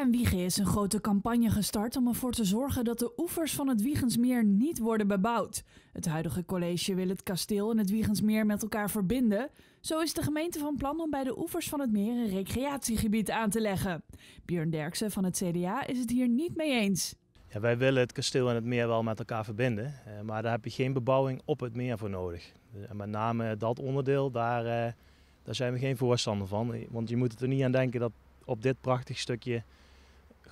en Wiegen is een grote campagne gestart om ervoor te zorgen dat de oevers van het Wiegensmeer niet worden bebouwd. Het huidige college wil het kasteel en het Wiegensmeer met elkaar verbinden. Zo is de gemeente van plan om bij de oevers van het meer een recreatiegebied aan te leggen. Björn Derksen van het CDA is het hier niet mee eens. Ja, wij willen het kasteel en het meer wel met elkaar verbinden, eh, maar daar heb je geen bebouwing op het meer voor nodig. Eh, en met name dat onderdeel, daar, eh, daar zijn we geen voorstander van. Want je moet er niet aan denken dat op dit prachtig stukje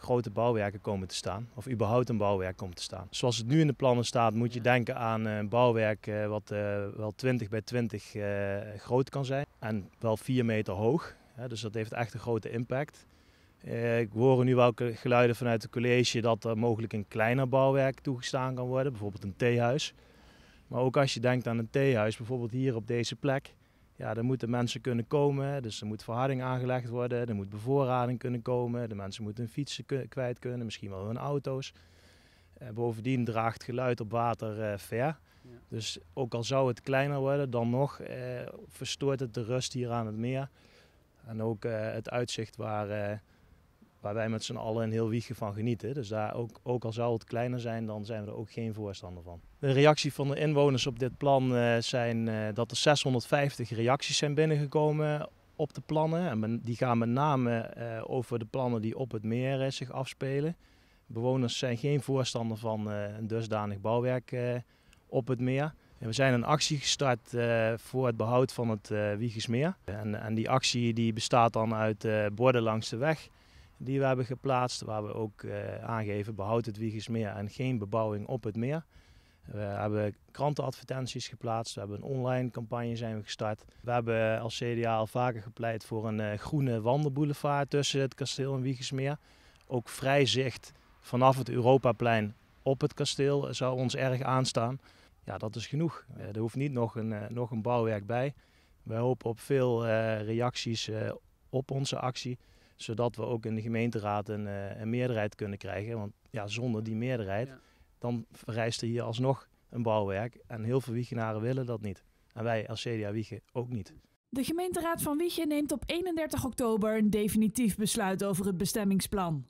grote bouwwerken komen te staan. Of überhaupt een bouwwerk komt te staan. Zoals het nu in de plannen staat, moet je denken aan een bouwwerk eh, wat eh, wel 20 bij 20 eh, groot kan zijn. En wel 4 meter hoog. Dus dat heeft echt een grote impact. Ik hoor nu welke geluiden vanuit het college dat er mogelijk een kleiner bouwwerk toegestaan kan worden, bijvoorbeeld een theehuis. Maar ook als je denkt aan een theehuis, bijvoorbeeld hier op deze plek, ja, dan moeten mensen kunnen komen. Dus er moet verharding aangelegd worden. Er moet bevoorrading kunnen komen. De mensen moeten hun fietsen kwijt kunnen. Misschien wel hun auto's. Eh, bovendien draagt geluid op water eh, ver. Dus ook al zou het kleiner worden, dan nog eh, verstoort het de rust hier aan het meer. En ook het uitzicht waar waar wij met z'n allen een heel wiegje van genieten. Dus daar ook, ook al zou het kleiner zijn, dan zijn we er ook geen voorstander van. De reactie van de inwoners op dit plan uh, zijn eh, dat er 650 reacties zijn binnengekomen op de plannen. En die gaan met name eh, over de plannen die op het meer zich afspelen. Bewoners zijn geen voorstander van een dusdanig bouwwerk op het meer. We zijn een actie gestart voor het behoud van het uh, En, en, die actie die bestaat dan uit borden langs de weg, die we hebben geplaatst. Waar we ook eh, aangeven behoud het Wiegismeer en geen bebouwing op het meer. We hebben krantenadvertenties geplaatst, we hebben een online campagne zijn we gestart. We hebben als CDA al vaker gepleit voor een eh, groene wandelboulevard tussen het kasteel en Wiegismeer, Ook vrij zicht vanaf het Europaplein op het kasteel zou ons erg aanstaan. Ja, dat is genoeg. Eh, er hoeft niet nog een, nog een bouwwerk bij. We hopen op veel reacties op onze actie zodat we ook in de gemeenteraad een, eh, een meerderheid kunnen krijgen. Want ja, zonder die meerderheid, dan vereist er hier alsnog een bouwwerk. En heel veel Wiegenaren willen dat niet. En wij als CDA Wiegen ook niet. De gemeenteraad van Wiegen neemt op 31 oktober een definitief besluit over het bestemmingsplan.